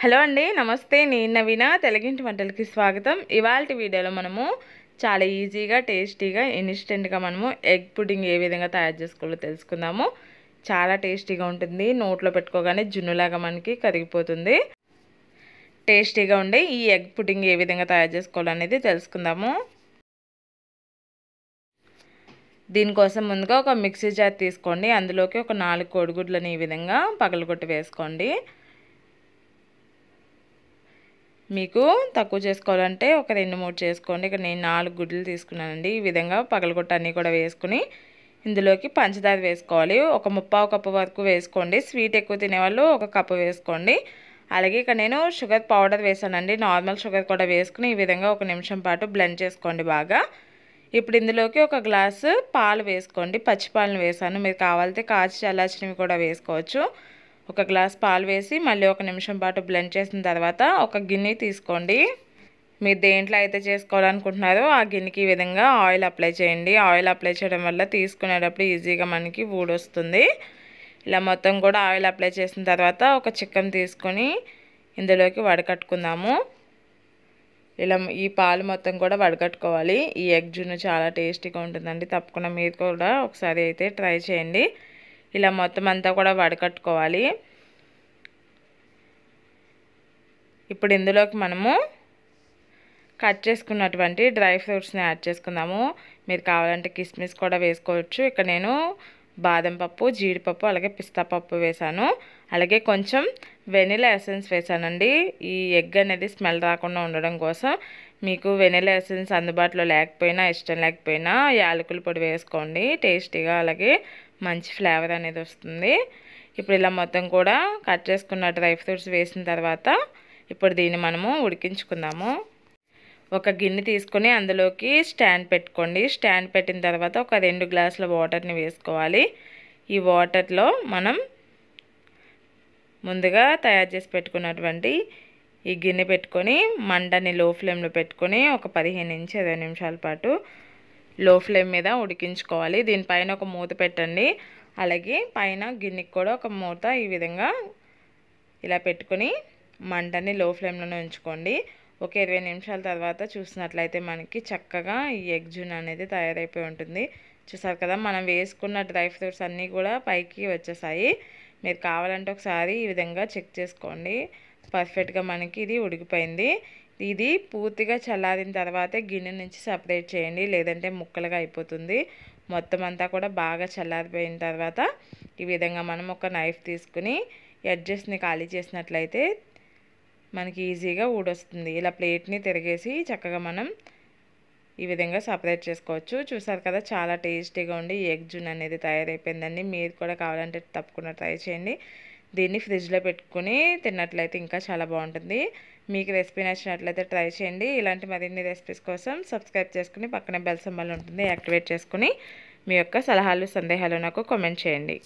hello అండి నమస్తే నేను నవీన తెలుగింటి వంటలకి స్వాగతం ఇవాళ వీడియోలో మనము చాలా ఈజీగా టేస్టీగా ఇన్స్టెంట్గా మనము ఎగ్ పుడ్డింగ్ ఏ విధంగా తయారు చేసుకోవాలో తెలుసుకుందాము చాలా టేస్టీగా ఉంటుంది నోట్లో పెట్టుకోగానే జున్నులాగా మనకి కరిగిపోతుంది టేస్టీగా ఉండే ఈ ఎగ్ పుడ్డింగ్ ఏ విధంగా తయారు చేసుకోవాలనేది తెలుసుకుందాము దీనికోసం ముందుగా ఒక మిక్సీ జార్ తీసుకోండి అందులోకి ఒక నాలుగు కోడిగుడ్లని ఈ విధంగా పగలగొట్టి వేసుకోండి మీకు తక్కువ చేసుకోవాలంటే ఒక రెండు మూడు చేసుకోండి ఇక్కడ నేను నాలుగు గుడ్లు తీసుకున్నానండి ఈ విధంగా పగలగొట్ట అన్నీ కూడా వేసుకుని ఇందులోకి పంచదార వేసుకోవాలి ఒక ముప్పావు కప్పు వరకు వేసుకోండి స్వీట్ ఎక్కువ తినేవాళ్ళు ఒక కప్పు వేసుకోండి అలాగే ఇక్కడ నేను షుగర్ పౌడర్ వేసానండి నార్మల్ షుగర్ కూడా వేసుకుని ఈ విధంగా ఒక నిమిషం పాటు బ్లెండ్ చేసుకోండి బాగా ఇప్పుడు ఇందులోకి ఒక గ్లాసు పాలు వేసుకోండి పచ్చిపాలను వేసాను మీరు కావాలంటే కాచి చల్లాచినవి కూడా వేసుకోవచ్చు ఒక గ్లాస్ పాలు వేసి మళ్ళీ ఒక నిమిషం పాటు బ్లెండ్ చేసిన తర్వాత ఒక గిన్నె తీసుకోండి మీరు దేంట్లో అయితే చేసుకోవాలనుకుంటున్నారో ఆ గిన్నెకి ఈ విధంగా ఆయిల్ అప్లై చేయండి ఆయిల్ అప్లై చేయడం వల్ల తీసుకునేటప్పుడు ఈజీగా మనకి ఊడొస్తుంది ఇలా మొత్తం కూడా ఆయిల్ అప్లై చేసిన తర్వాత ఒక చిక్కం తీసుకొని ఇందులోకి వడకట్టుకుందాము ఇలా ఈ పాలు మొత్తం కూడా వడగట్టుకోవాలి ఈ ఎగ్ జున్ను చాలా టేస్టీగా ఉంటుందండి తప్పకుండా మీరు కూడా ఒకసారి అయితే ట్రై చేయండి ఇలా మొత్తం అంతా కూడా వడకట్టుకోవాలి ఇప్పుడు ఇందులోకి మనము కట్ చేసుకున్నటువంటి డ్రై ఫ్రూట్స్ని యాడ్ చేసుకుందాము మీరు కావాలంటే కిస్మిస్ కూడా వేసుకోవచ్చు ఇక్కడ నేను బాదం పప్పు జీడిపప్పు అలాగే పిస్తా పప్పు వేసాను అలాగే కొంచెం వెనిలా ఎసెన్స్ వేసానండి ఈ ఎగ్ అనేది స్మెల్ రాకుండా ఉండడం కోసం మీకు వెనెల ఎసెన్స్ అందుబాటులో లేకపోయినా ఇష్టం లేకపోయినా యాలకుల పొడి వేసుకోండి టేస్టీగా అలాగే మంచి ఫ్లేవర్ అనేది వస్తుంది ఇప్పుడు ఇలా మొత్తం కూడా కట్ చేసుకున్న డ్రై ఫ్రూట్స్ వేసిన తర్వాత ఇప్పుడు దీన్ని మనము ఉడికించుకుందాము ఒక గిన్నె తీసుకొని అందులోకి స్టాండ్ పెట్టుకోండి స్టాండ్ పెట్టిన తర్వాత ఒక రెండు గ్లాసుల వాటర్ని వేసుకోవాలి ఈ వాటర్లో మనం ముందుగా తయారు చేసి పెట్టుకున్నటువంటి ఈ గిన్నె పెట్టుకొని మంటని లో ఫ్లేమ్లో పెట్టుకొని ఒక పదిహేను నుంచి ఇరవై నిమిషాల పాటు లో ఫ్లేమ్ మీద ఉడికించుకోవాలి దీనిపైన ఒక మూత పెట్టండి అలాగే పైన గిన్నెకి కూడా ఒక మూత ఈ విధంగా ఇలా పెట్టుకొని మంటని లో ఫ్లేమ్లోనే ఉంచుకోండి ఒక ఇరవై నిమిషాల తర్వాత చూసినట్లయితే మనకి చక్కగా ఈ ఎగ్ జూన్ అనేది తయారైపోయి ఉంటుంది చూసారు కదా మనం వేసుకున్న డ్రై ఫ్రూట్స్ అన్నీ కూడా పైకి వచ్చేసాయి మీరు కావాలంటే ఒకసారి ఈ విధంగా చెక్ చేసుకోండి పర్ఫెక్ట్గా మనకి ఇది ఉడికిపోయింది ఇది పూర్తిగా చల్లారిన తర్వాతే గిన్నె నుంచి సపరేట్ చేయండి లేదంటే ముక్కలుగా అయిపోతుంది మొత్తం అంతా కూడా బాగా చల్లారిపోయిన తర్వాత ఈ విధంగా మనం ఒక నైఫ్ తీసుకుని ఎడ్జస్ట్ని ఖాళీ చేసినట్లయితే మనకి ఈజీగా ఊడొస్తుంది ఇలా ప్లేట్ని తిరిగేసి చక్కగా మనం ఈ విధంగా సపరేట్ చేసుకోవచ్చు చూసారు కదా చాలా టేస్టీగా ఉండి ఎగ్ జున్ అనేది తయారైపోయిందండి మీరు కూడా కావాలంటే తప్పకుండా ట్రై చేయండి దీన్ని ఫ్రిడ్జ్లో పెట్టుకుని తిన్నట్లయితే ఇంకా చాలా బాగుంటుంది మీకు రెసిపీ నచ్చినట్లయితే ట్రై చేయండి ఇలాంటి మరిన్ని రెసిపీస్ కోసం సబ్స్క్రైబ్ చేసుకుని పక్కనే బెల్ సింబల్ ఉంటుంది యాక్టివేట్ చేసుకుని మీ యొక్క సలహాలు సందేహాలు నాకు కామెంట్ చేయండి